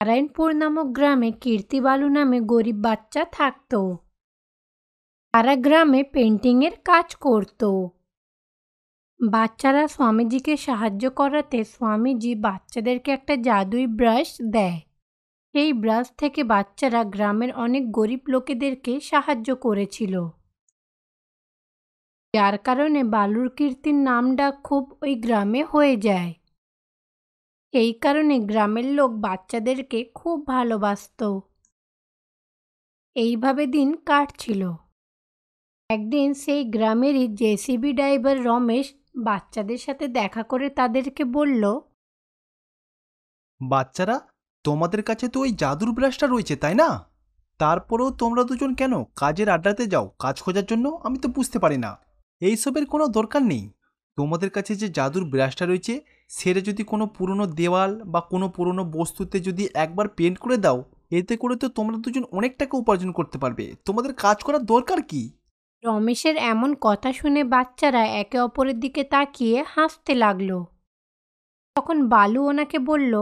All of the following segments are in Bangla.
নারায়ণপুর নামক গ্রামে কীর্তিবালু নামে গরিব বাচ্চা থাকত তারা গ্রামে পেন্টিংয়ের কাজ করত বাচ্চারা স্বামীজিকে সাহায্য করাতে স্বামীজি বাচ্চাদেরকে একটা জাদুই ব্রাশ দেয় সেই ব্রাশ থেকে বাচ্চারা গ্রামের অনেক গরিব লোকেদেরকে সাহায্য করেছিল যার কারণে বালুর কীর্তির নামডাক খুব ওই গ্রামে হয়ে যায় এই কারণে গ্রামের লোক বাচ্চাদেরকে খুব ভালোবাসত এইভাবে দিন কাটছিল একদিন সেই গ্রামেরই জেসিবি ড্রাইভার রমেশ বাচ্চাদের সাথে দেখা করে তাদেরকে বলল বাচ্চারা তোমাদের কাছে তো ওই জাদুর ব্রাশটা রয়েছে তাই না তারপরেও তোমরা দুজন কেন কাজের আড্ডাতে যাও কাজ খোঁজার জন্য আমি তো বুঝতে পারি না এইসবের কোনো দরকার নেই তোমাদের কাছে যে জাদুর ব্রাশটা রয়েছে সেটা যদি কোনো পুরনো দেওয়াল বা কোনো পুরনো বস্তুতে যদি একবার পেন্ট করে দাও এতে করে তো তোমরা দুজন অনেক টাকা উপার্জন করতে পারবে তোমাদের কাজ করার দরকার কি রমেশের এমন কথা শুনে বাচ্চারা একে অপরের দিকে তাকিয়ে হাসতে লাগলো তখন বালু ওনাকে বলল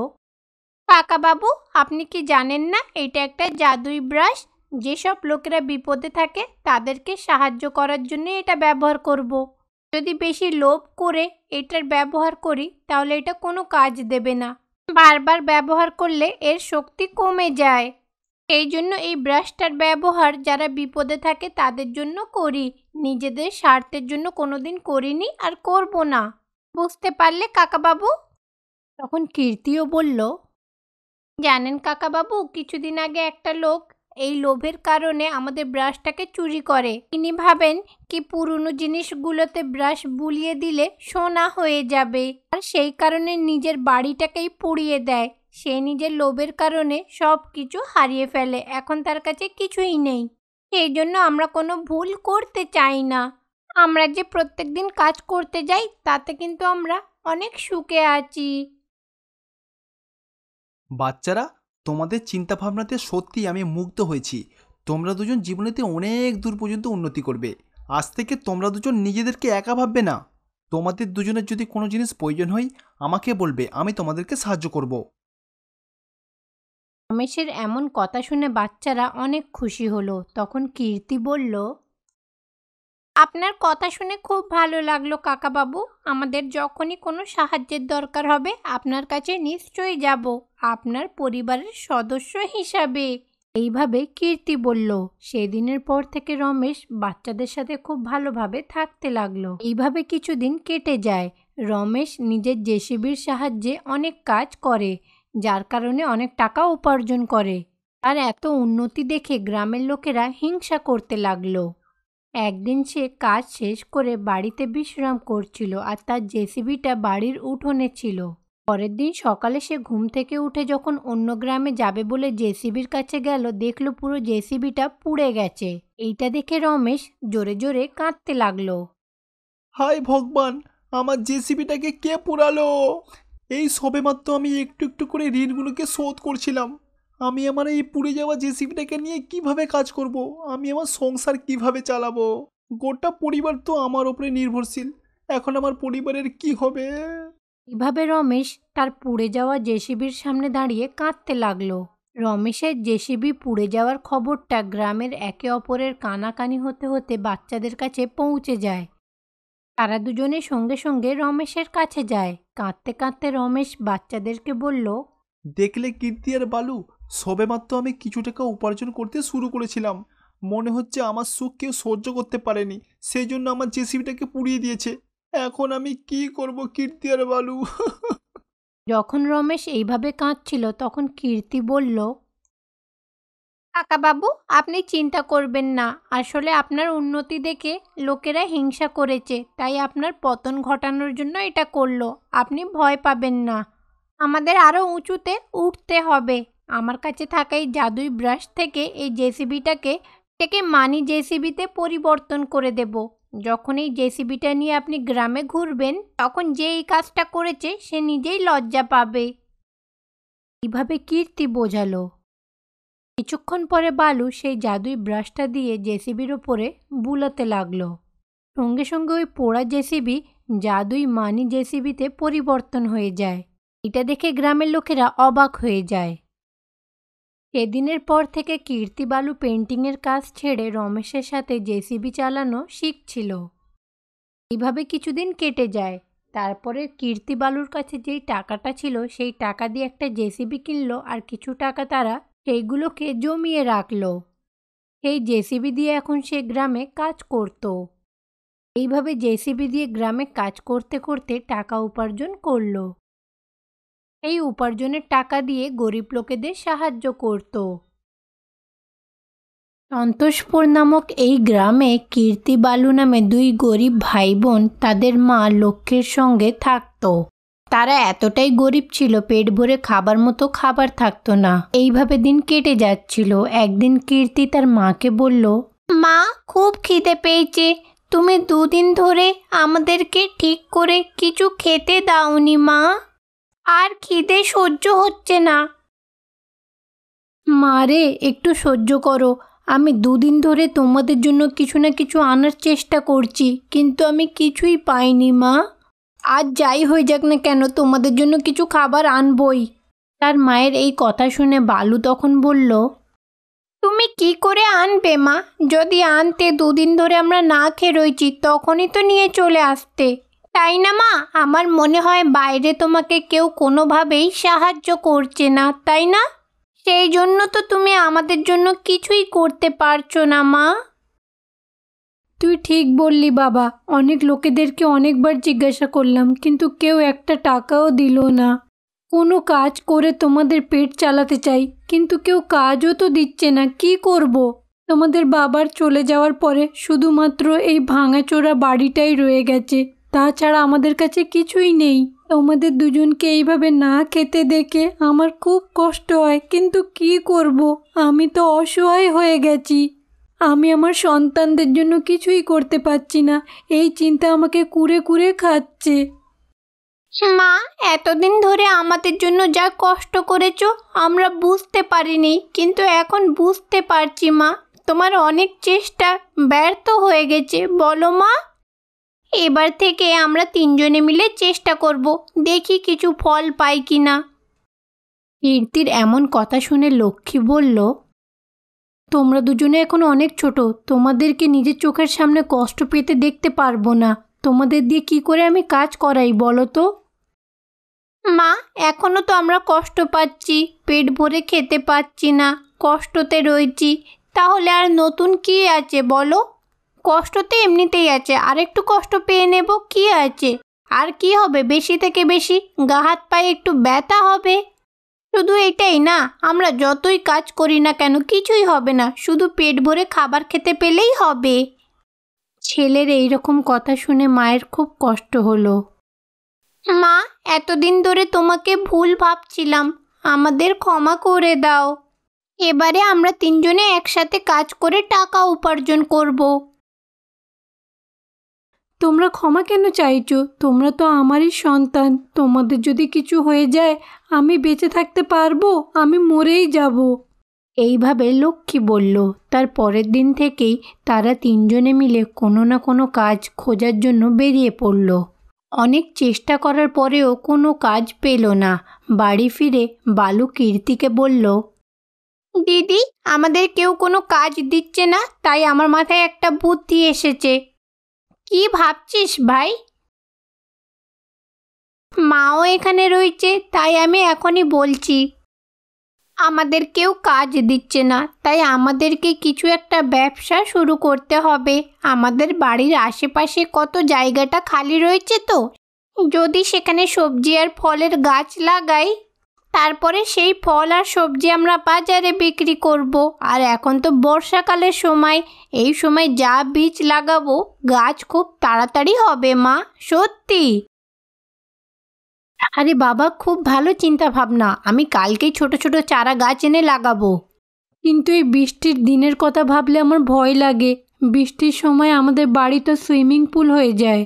বাবু আপনি কি জানেন না এটা একটা জাদুই ব্রাশ যেসব লোকেরা বিপদে থাকে তাদেরকে সাহায্য করার জন্য এটা ব্যবহার করবো যদি বেশি লোভ করে এটার ব্যবহার করি তাহলে এটা কোনো কাজ দেবে না বারবার ব্যবহার করলে এর শক্তি কমে যায় এই জন্য এই ব্রাশটার ব্যবহার যারা বিপদে থাকে তাদের জন্য করি নিজেদের স্বার্থের জন্য কোনোদিন করিনি আর করব না বুঝতে পারলে কাকাবাবু তখন কীর্তিও বলল জানেন কাকাবাবু কিছুদিন আগে একটা লোক এই লোভের কারণে আমাদের ব্রাশটাকে চুরি করে তিনি ভাবেন কি পুরনো জিনিসগুলোতে ব্রাশ বুলিয়ে দিলে সোনা হয়ে যাবে আর সেই কারণে নিজের বাড়িটাকেই পুড়িয়ে দেয় সে নিজের লোভের কারণে সব কিছু হারিয়ে ফেলে এখন তার কাছে কিছুই নেই সেই জন্য আমরা কোনো ভুল করতে চাই না আমরা যে প্রত্যেক দিন কাজ করতে যাই তাতে কিন্তু আমরা অনেক সুখে আছি বাচ্চারা তোমাদের চিন্তাভাবনাতে সত্যিই আমি মুগ্ধ হয়েছি তোমরা দুজন জীবনেতে অনেক দূর পর্যন্ত উন্নতি করবে আজ থেকে তোমরা দুজন নিজেদেরকে একা ভাববে না তোমাদের দুজনের যদি কোনো জিনিস প্রয়োজন হয় আমাকে বলবে আমি তোমাদেরকে সাহায্য করব রমেশের এমন কথা শুনে বাচ্চারা অনেক খুশি হলো তখন কীর্তি বলল আপনার কথা শুনে খুব ভালো লাগলো কাকাবাবু আমাদের যখনই কোনো সাহায্যের দরকার হবে আপনার কাছে নিশ্চয়ই যাব আপনার পরিবারের সদস্য হিসাবে এইভাবে কীর্তি বলল সেদিনের পর থেকে রমেশ বাচ্চাদের সাথে খুব ভালোভাবে থাকতে লাগলো এইভাবে কিছুদিন কেটে যায় রমেশ নিজের জেসিবির সাহায্যে অনেক কাজ করে যার কারণে অনেক টাকা উপার্জন করে আর এত উন্নতি দেখে গ্রামের লোকেরা হিংসা করতে লাগলো একদিন সে কাজ শেষ করে বাড়িতে বিশ্রাম করছিল আর তার জেসিবিটা বাড়ির উঠোনে ছিল পরের দিন সকালে সে ঘুম থেকে উঠে যখন অন্য গ্রামে যাবে বলে জেসিবির কাছে গেল দেখলো পুরো জেসিবিটা পুড়ে গেছে এইটা দেখে রমেশ জোরে জোরে কাঁদতে লাগলো হায় ভগবান আমার জেসিবিটাকে কে পোড়ালো এই সবেমাত্র আমি একটু একটু করে ঋণগুলোকে শোধ করছিলাম আমি আমার এই পুড়ে যাওয়া জেসিপিটাকে নিয়ে কিভাবে কাজ করব। আমি আমার সংসার কিভাবে চালাবো গোটা পরিবার তো আমার ওপরে নির্ভরশীল এখন আমার পরিবারের কি হবে এভাবে রমেশ তার পুড়ে যাওয়া জেসিবির সামনে দাঁড়িয়ে কাঁদতে লাগলো রমেশের জেসিবি পুড়ে যাওয়ার খবরটা গ্রামের একে অপরের কানাকানি হতে হতে বাচ্চাদের কাছে পৌঁছে যায় তারা দুজনে সঙ্গে সঙ্গে রমেশের কাছে যায় কাঁদতে কাঁদতে রমেশ বাচ্চাদেরকে বলল দেখলে কীর্তি আর বালু সবেমাত্র আমি কিছু টাকা উপার্জন করতে শুরু করেছিলাম মনে হচ্ছে আমার সুখ কেউ সহ্য করতে পারেনি সেই জন্য আমার জেসিবিটাকে পুড়িয়ে দিয়েছে এখন আমি কি করব কীর্তি আর বালু যখন রমেশ এইভাবে কাঁদছিল তখন কীর্তি বলল কাকাবাবু আপনি চিন্তা করবেন না আসলে আপনার উন্নতি দেখে লোকেরা হিংসা করেছে তাই আপনার পতন ঘটানোর জন্য এটা করলো আপনি ভয় পাবেন না আমাদের আরও উঁচুতে উঠতে হবে আমার কাছে থাকা এই জাদুই ব্রাশ থেকে এই জেসিবিটাকে টেকে মানি জেসিবিতে পরিবর্তন করে দেব যখন এই জেসিবিটা নিয়ে আপনি গ্রামে ঘুরবেন তখন যে এই কাজটা করেছে সে নিজেই লজ্জা পাবে কীভাবে কীর্তি বোঝালো কিছুক্ষণ পরে বালু সেই জাদুই ব্রাশটা দিয়ে জেসিবির ওপরে বুলাতে লাগলো সঙ্গে সঙ্গে ওই পোড়া জেসিবি জাদুই মানি জেসিবিতে পরিবর্তন হয়ে যায় এটা দেখে গ্রামের লোকেরা অবাক হয়ে যায় এদিনের পর থেকে কীর্তিবালু পেন্টিংয়ের কাজ ছেড়ে রমেশের সাথে জেসিবি চালানো শিখছিল এইভাবে কিছুদিন কেটে যায় তারপরে কীর্তিবালুর কাছে যেই টাকাটা ছিল সেই টাকা দিয়ে একটা জেসিবি কিনলো আর কিছু টাকা তারা সেইগুলোকে জমিয়ে রাখলো এই জেসিবি দিয়ে এখন সে গ্রামে কাজ করত এইভাবে জেসিবি দিয়ে গ্রামে কাজ করতে করতে টাকা উপার্জন করলো এই উপার্জনের টাকা দিয়ে গরিব লোকেদের সাহায্য করত সন্তোষপুর নামক এই গ্রামে কীর্তি বালু নামে দুই গরিব ভাই বোন তাদের মা লক্ষ্মীর সঙ্গে থাকত তারা এতটাই গরিব ছিল পেট ভরে খাবার মতো খাবার থাকতো না এইভাবে দিন কেটে যাচ্ছিল একদিন কীর্তি তার মাকে বলল মা খুব খিদে পেয়েছে তুমি দুদিন ধরে আমাদেরকে ঠিক করে কিছু খেতে দাওনি মা আর খিদে সহ্য হচ্ছে না মারে একটু সহ্য করো আমি দুদিন ধরে তোমাদের জন্য কিছু না কিছু আনার চেষ্টা করছি কিন্তু আমি কিছুই পাইনি মা আজ যাই হয়ে যাক না কেন তোমাদের জন্য কিছু খাবার আনবই তার মায়ের এই কথা শুনে বালু তখন বলল তুমি কি করে আনবে মা যদি আনতে দুদিন ধরে আমরা না খেয়ে রয়েছি তখনই তো নিয়ে চলে আসতে তাই না মা আমার মনে হয় বাইরে তোমাকে কেউ কোনোভাবেই সাহায্য করছে না তাই না সেই জন্য তো তুমি আমাদের জন্য কিছুই করতে পারছো না মা তুই ঠিক বললি বাবা অনেক লোকেদেরকে অনেকবার জিজ্ঞাসা করলাম কিন্তু কেউ একটা টাকাও দিল না কোনো কাজ করে তোমাদের পেট চালাতে চাই কিন্তু কেউ কাজও তো দিচ্ছে না কি করব। তোমাদের বাবার চলে যাওয়ার পরে শুধুমাত্র এই ভাঙাচোরা বাড়িটাই রয়ে গেছে তাছাড়া আমাদের কাছে কিছুই নেই আমাদের দুজনকে এইভাবে না খেতে দেখে আমার খুব কষ্ট হয় কিন্তু কি করব আমি তো অসহায় হয়ে গেছি আমি আমার সন্তানদের জন্য কিছুই করতে পারছি না এই চিন্তা আমাকে কুরে কুরে খাচ্ছে মা এতদিন ধরে আমাদের জন্য যা কষ্ট করেছো আমরা বুঝতে পারিনি কিন্তু এখন বুঝতে পারছি মা তোমার অনেক চেষ্টা ব্যর্থ হয়ে গেছে বলো মা এবার থেকে আমরা তিনজনে মিলে চেষ্টা করব দেখি কিছু ফল পাই কি না কীর্তির এমন কথা শুনে লক্ষ্মী বলল তোমরা দুজনে এখন অনেক ছোট তোমাদেরকে নিজের চোখের সামনে কষ্ট পেতে দেখতে পারবো না তোমাদের দিয়ে কি করে আমি কাজ করাই বলো তো মা এখনও তো আমরা কষ্ট পাচ্ছি পেট ভরে খেতে পাচ্ছি না কষ্টতে রয়েছি তাহলে আর নতুন কি আছে বলো কষ্ট তো এমনিতেই আছে আর একটু কষ্ট পেয়ে নেব কি আছে আর কি হবে বেশি থেকে বেশি গা হাত পায়ে একটু ব্যথা হবে শুধু এটাই না আমরা যতই কাজ করি না কেন কিছুই হবে না শুধু পেট ভরে খাবার খেতে পেলেই হবে ছেলের এই রকম কথা শুনে মায়ের খুব কষ্ট হলো মা এতদিন ধরে তোমাকে ভুল ভাবছিলাম আমাদের ক্ষমা করে দাও এবারে আমরা তিনজনে একসাথে কাজ করে টাকা উপার্জন করবো তোমরা ক্ষমা কেন চাইছো তোমরা তো আমারই সন্তান তোমাদের যদি কিছু হয়ে যায় আমি বেঁচে থাকতে পারবো আমি মরেই যাব এইভাবে লক্ষ্মী বলল তার পরের দিন থেকেই তারা তিনজনে মিলে কোনো না কোনো কাজ খোঁজার জন্য বেরিয়ে পড়ল অনেক চেষ্টা করার পরেও কোনো কাজ পেল না বাড়ি ফিরে বালু কীর্তিকে বলল দিদি আমাদের কেউ কোনো কাজ দিচ্ছে না তাই আমার মাথায় একটা বুদ্ধি এসেছে কি ভাবছিস ভাই মাও এখানে রয়েছে তাই আমি এখনই বলছি আমাদের কেউ কাজ দিচ্ছে না তাই আমাদেরকে কিছু একটা ব্যবসা শুরু করতে হবে আমাদের বাড়ির আশেপাশে কত জায়গাটা খালি রয়েছে তো যদি সেখানে সবজি আর ফলের গাছ লাগাই তারপরে সেই ফল আর সবজি আমরা বাজারে বিক্রি করব। আর এখন তো বর্ষাকালের সময় এই সময় যা বীজ লাগাবো গাছ খুব তাড়াতাড়ি হবে মা সত্যি আরে বাবা খুব ভালো চিন্তা ভাবনা আমি কালকেই ছোট ছোট চারা গাছ এনে লাগাবো কিন্তু এই বৃষ্টির দিনের কথা ভাবলে আমার ভয় লাগে বৃষ্টির সময় আমাদের বাড়ি তো সুইমিং পুল হয়ে যায়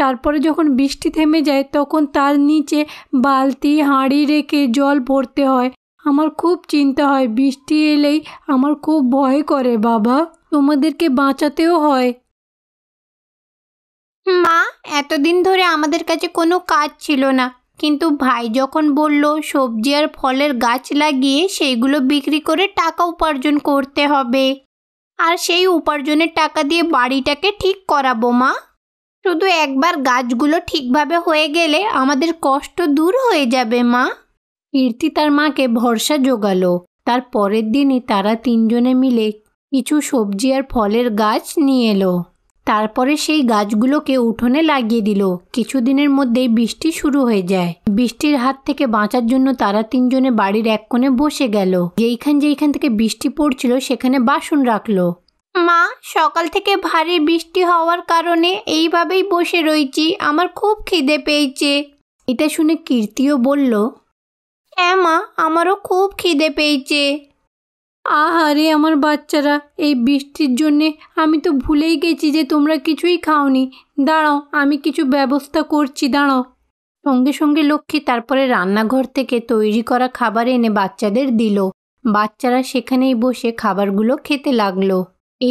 তারপরে যখন বৃষ্টি থেমে যায় তখন তার নিচে বালতি হাঁড়ি রেখে জল ভরতে হয় আমার খুব চিন্তা হয় বৃষ্টি এলেই আমার খুব ভয় করে বাবা তোমাদেরকে বাঁচাতেও হয় মা এতদিন ধরে আমাদের কাছে কোনো কাজ ছিল না কিন্তু ভাই যখন বলল সবজি আর ফলের গাছ লাগিয়ে সেইগুলো বিক্রি করে টাকা উপার্জন করতে হবে আর সেই উপার্জনের টাকা দিয়ে বাড়িটাকে ঠিক করাবো মা শুধু একবার গাছগুলো ঠিকভাবে হয়ে গেলে আমাদের কষ্ট দূর হয়ে যাবে মা কীর্তি তার মাকে ভরসা জোগালো তার পরের দিনই তারা তিনজনে মিলে কিছু সবজি আর ফলের গাছ নিয়ে এলো তারপরে সেই গাছগুলোকে উঠোনে লাগিয়ে দিল কিছুদিনের মধ্যেই বৃষ্টি শুরু হয়ে যায় বৃষ্টির হাত থেকে বাঁচার জন্য তারা তিনজনে বাড়ির এক কোণে বসে গেল যেইখান যেইখান থেকে বৃষ্টি পড়ছিল সেখানে বাসন রাখলো মা সকাল থেকে ভারী বৃষ্টি হওয়ার কারণে এইভাবেই বসে রয়েছি আমার খুব খিদে পেয়েছে এটা শুনে কীর্তিও বলল হ্যাঁ মা আমারও খুব খিদে পেয়েছে আহারে আমার বাচ্চারা এই বৃষ্টির জন্যে আমি তো ভুলেই গেছি যে তোমরা কিছুই খাওনি দাঁড়াও আমি কিছু ব্যবস্থা করছি দাঁড়াও সঙ্গে সঙ্গে লক্ষ্মী তারপরে রান্নাঘর থেকে তৈরি করা খাবার এনে বাচ্চাদের দিল বাচ্চারা সেখানেই বসে খাবারগুলো খেতে লাগলো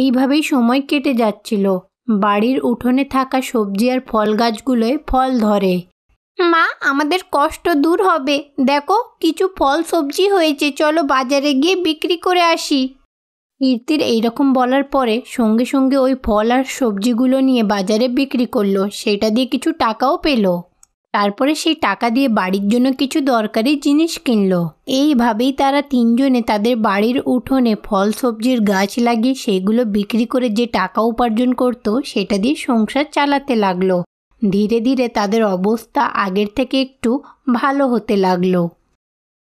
এইভাবেই সময় কেটে যাচ্ছিল বাড়ির উঠোনে থাকা সবজি আর ফল গাছগুলোয় ফল ধরে মা আমাদের কষ্ট দূর হবে দেখো কিছু ফল সবজি হয়েছে চলো বাজারে গিয়ে বিক্রি করে আসি কীর্তির এইরকম বলার পরে সঙ্গে সঙ্গে ওই ফল আর সবজিগুলো নিয়ে বাজারে বিক্রি করলো সেটা দিয়ে কিছু টাকাও পেলো তারপরে সেই টাকা দিয়ে বাড়ির জন্য কিছু দরকারি জিনিস কিনলো এইভাবেই তারা তিনজনে তাদের বাড়ির উঠোনে ফল সবজির গাছ লাগিয়ে সেগুলো বিক্রি করে যে টাকা উপার্জন করত সেটা দিয়ে সংসার চালাতে লাগলো ধীরে ধীরে তাদের অবস্থা আগের থেকে একটু ভালো হতে লাগলো